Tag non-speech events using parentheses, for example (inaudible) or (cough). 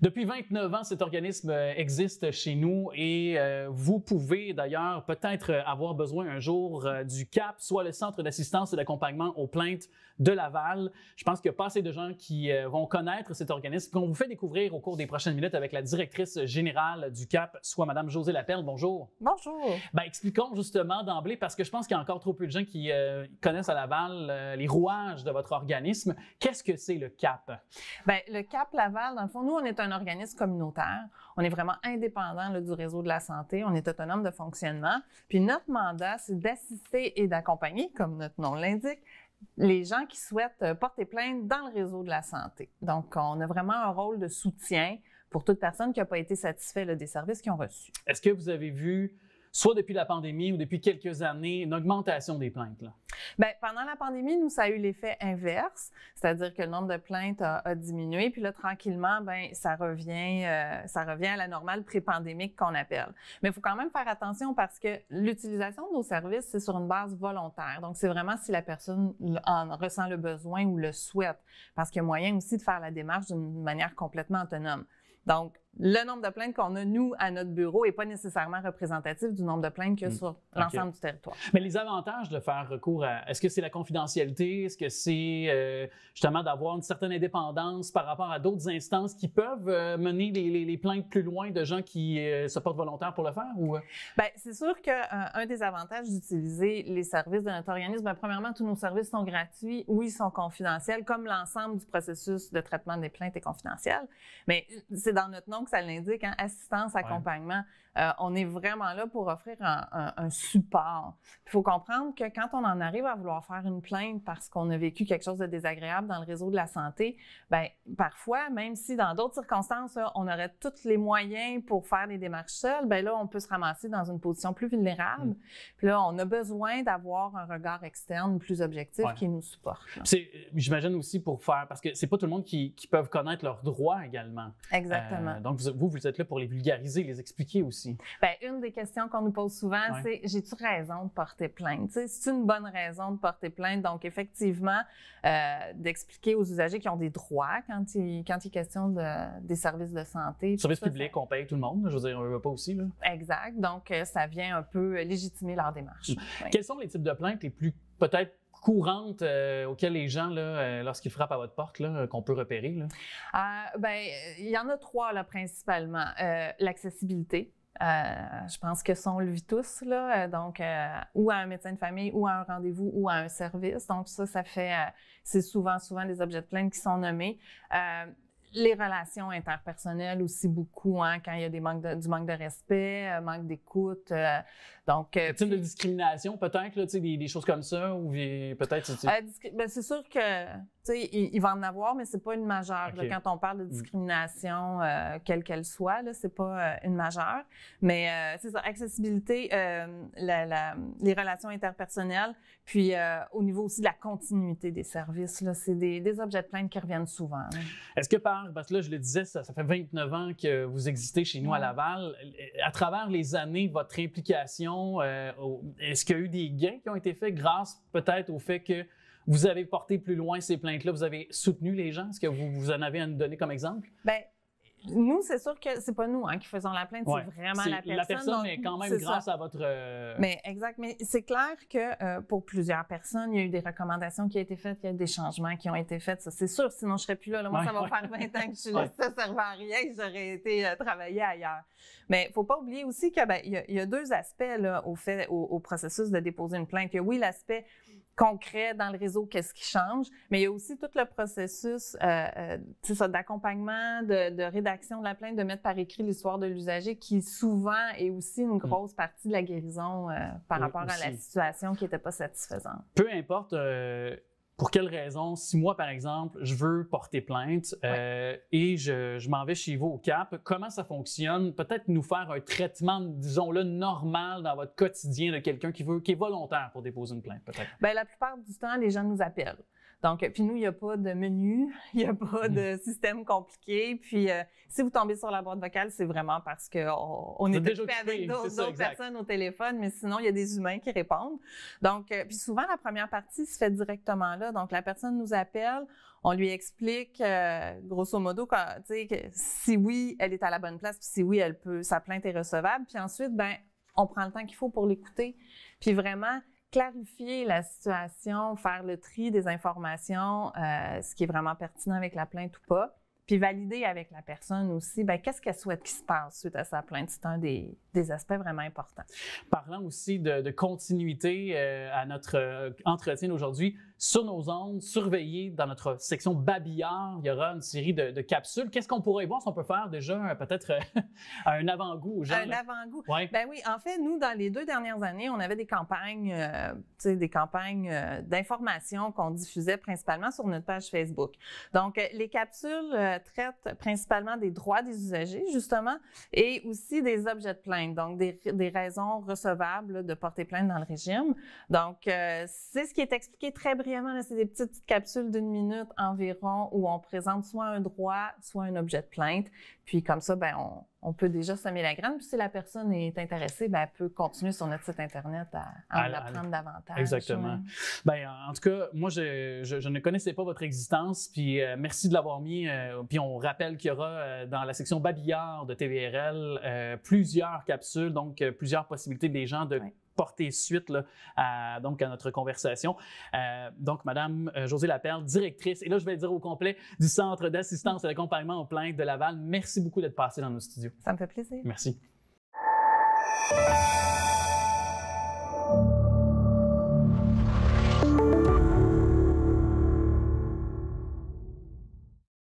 Depuis 29 ans, cet organisme euh, existe chez nous et euh, vous pouvez d'ailleurs peut-être euh, avoir besoin un jour du CAP, soit le Centre d'assistance et d'accompagnement aux plaintes de Laval. Je pense qu'il y a pas assez de gens qui vont connaître cet organisme qu'on vous fait découvrir au cours des prochaines minutes avec la directrice générale du CAP, soit Madame Josée Lapelle. Bonjour. Bonjour. Ben, expliquons justement d'emblée, parce que je pense qu'il y a encore trop peu de gens qui connaissent à Laval les rouages de votre organisme. Qu'est-ce que c'est le CAP? Ben, le CAP Laval, dans le fond, nous, on est un un organisme communautaire. On est vraiment indépendant du réseau de la santé. On est autonome de fonctionnement. Puis notre mandat, c'est d'assister et d'accompagner, comme notre nom l'indique, les gens qui souhaitent euh, porter plainte dans le réseau de la santé. Donc, on a vraiment un rôle de soutien pour toute personne qui n'a pas été satisfait des services qu'ils ont reçus. Est-ce que vous avez vu soit depuis la pandémie ou depuis quelques années, une augmentation des plaintes? Là? Ben, pendant la pandémie, nous, ça a eu l'effet inverse, c'est-à-dire que le nombre de plaintes a, diminué, puis là, tranquillement, ben, ça, revient, euh, ça revient à la normale pré-pandémique qu'on appelle. Mais il faut quand même faire attention parce que l'utilisation de nos services, c'est sur une base volontaire. Donc, c'est vraiment si la personne en ressent le besoin ou le souhaite, parce qu'il y a moyen aussi de faire la démarche d'une manière complètement autonome. Donc, le nombre de plaintes qu'on a, nous, à notre bureau, n'est pas nécessairement représentatif du nombre de plaintes qu'il y a hmm. sur l'ensemble du territoire. Mais les avantages de faire recours à. Est-ce que c'est la confidentialité? Est-ce que c'est euh, justement d'avoir une certaine indépendance par rapport à d'autres instances qui peuvent euh, mener les, plaintes plus loin de gens qui euh, se portent volontaires pour le faire? Ou... Bien, c'est sûr qu'un des avantages d'utiliser les services de notre organisme, ben, premièrement, tous nos services sont gratuits. ou ils sont confidentiels, comme l'ensemble du processus de traitement des plaintes est confidentiel. Mais c'est dans notre nom que ça l'indique, hein, assistance, accompagnement. Euh, on est vraiment là pour offrir un, support. Il faut comprendre que quand on en arrive à vouloir faire une plainte parce qu'on a vécu quelque chose de désagréable dans le réseau de la santé, ben parfois, même si dans d'autres circonstances, on aurait tous les moyens pour faire des démarches seules, ben là, on peut se ramasser dans une position plus vulnérable. Mm. Puis là, on a besoin d'avoir un regard externe plus objectif qui nous supporte. J'imagine aussi pour faire, parce que c'est pas tout le monde qui, qui peuvent connaître leurs droits également. Exactement. Euh, donc vous, vous êtes là pour les vulgariser, les expliquer aussi. Bien, une des questions qu'on nous pose souvent, c'est j'ai-tu raison de porter plainte? C'est une bonne raison de porter plainte. Donc, effectivement, euh, d'expliquer aux usagers qui ont des droits quand il, quand est question de, des services de santé. Services publics, on paye tout le monde. Je veux dire, on ne veut pas aussi. Là. Exact. Donc, euh, ça vient un peu légitimer leur démarche. Hum. Quels sont les types de plaintes les plus peut-être courantes euh, auxquelles les gens, euh, lorsqu'ils frappent à votre porte, euh, qu'on peut repérer? Là? ben, il y en a trois là, principalement. L'accessibilité. je pense que sont on le vit tous, là, donc, ou à un médecin de famille, ou à un rendez-vous, ou à un service. Donc, ça, ça fait, c'est souvent, souvent des objets de plainte qui sont nommés les relations interpersonnelles aussi beaucoup, hein, quand il y a des du manque de respect, euh, manque d'écoute. Euh, donc, euh, type de discrimination peut-être, des, des choses comme ça, ou peut-être. Ben, c'est sûr que il, va en avoir, mais c'est pas une majeure. quand on parle de mm. discrimination, euh, quelle qu'elle soit, ce n'est pas euh, une majeure. Mais euh, c'est ça, accessibilité, les relations interpersonnelles, puis au niveau aussi de la continuité des services, c'est des, des, objets de plainte qui reviennent souvent. Est-ce que par, parce que là, je le disais, ça, ça, fait 29 ans que vous existez chez nous à mm. Laval, à travers les années, votre implication, est-ce qu'il y a eu des gains qui ont été faits grâce peut-être au fait que vous avez porté plus loin ces plaintes-là, vous avez soutenu les gens. Est-ce que vous, vous, en avez à nous donner comme exemple? Bien, nous, c'est sûr que c'est pas nous hein, qui faisons la plainte, c'est vraiment la personne. La personne, mais quand même grâce à votre. Euh, mais exact. Mais c'est clair que euh, pour plusieurs personnes, il y a eu des recommandations qui ont été faites, il y a des changements qui ont été faits. Ça, c'est sûr. Sinon, je serais plus là. moi, ça va faire 20 ans que je suis (laughs) là. Ça sert à rien. J'aurais été euh, travailler ailleurs. Mais faut pas oublier aussi qu'il ben, y, a deux aspects au fait, au, au processus de déposer une plainte. Il y a oui l'aspect concret dans le réseau, qu'est-ce qui change. Mais il y a aussi tout le processus euh, euh, d'accompagnement, de, rédaction de la plainte, de mettre par écrit l'histoire de l'usager, qui souvent est aussi une mm. grosse partie de la guérison euh, par rapport à la situation qui n'était pas satisfaisante. Peu importe pour quelles raisons, si moi, par exemple, je veux porter plainte euh, et je, je m'en vais chez vous au CAP, comment ça fonctionne? Peut-être nous faire un traitement, disons-le, normal dans votre quotidien de quelqu'un qui veut, qui est volontaire pour déposer une plainte, peut-être. Bien, la plupart du temps, les gens nous appellent. Donc, puis nous, il n'y a pas de menu, (laughs) il n'y a pas mm. de système compliqué. Puis, euh, si vous tombez sur la boîte vocale, c'est vraiment parce que on est avec d'autres personnes au téléphone, mais sinon, il y a des humains qui répondent. Donc, euh, puis souvent, la première partie se fait directement là. Donc, la personne nous appelle, on lui explique, euh, grosso modo, quand, si oui, elle est à la bonne place, puis si oui, elle peut, sa plainte est recevable. Puis ensuite, ben on prend le temps qu'il faut pour l'écouter. Puis vraiment, clarifier la situation, faire le tri des informations, euh, ce qui est vraiment pertinent avec la plainte ou pas. Puis valider avec la personne aussi, ben, qu'est-ce qu'elle souhaite qu'il se passe suite à sa plainte. C'est un des, aspects vraiment importants. Parlant aussi de, continuité euh, à notre euh, entretien aujourd'hui, sur nos ondes, surveillées dans notre section babillard, il y aura une série de, capsules. Qu'est-ce qu'on pourrait voir si on peut faire déjà peut-être euh, (laughs) un avant-goût Un avant-goût. Ben oui, en fait, nous, dans les deux dernières années, on avait des campagnes, des campagnes d'information qu'on diffusait principalement sur notre page Facebook. Donc, les capsules traite principalement des droits des usagers, justement, et aussi des objets de plainte, donc des, raisons recevables de porter plainte dans le régime. Donc, euh, c'est ce qui est expliqué très brièvement. C'est des petites, capsules d'une minute environ où on présente soit un droit, soit un objet de plainte. Puis comme ça, ben, on, on peut déjà semer la graine. Puis si la personne est intéressée, ben elle peut continuer sur notre site Internet à, en apprendre davantage. Exactement. Ben, en tout cas, moi, je, ne connaissais pas votre existence. Puis euh, merci de l'avoir mis. Euh, puis on rappelle qu'il y aura euh, dans la section babillard de TVRL plusieurs capsules, donc plusieurs possibilités des gens de porter suite à, donc, à notre conversation. Euh, donc, Madame euh, Josée Lapelle, directrice, et là, je vais le dire au complet, du Centre d'assistance et d'accompagnement aux plaintes de Laval. Merci beaucoup d'être passé dans nos studios. Ça me fait plaisir. Merci.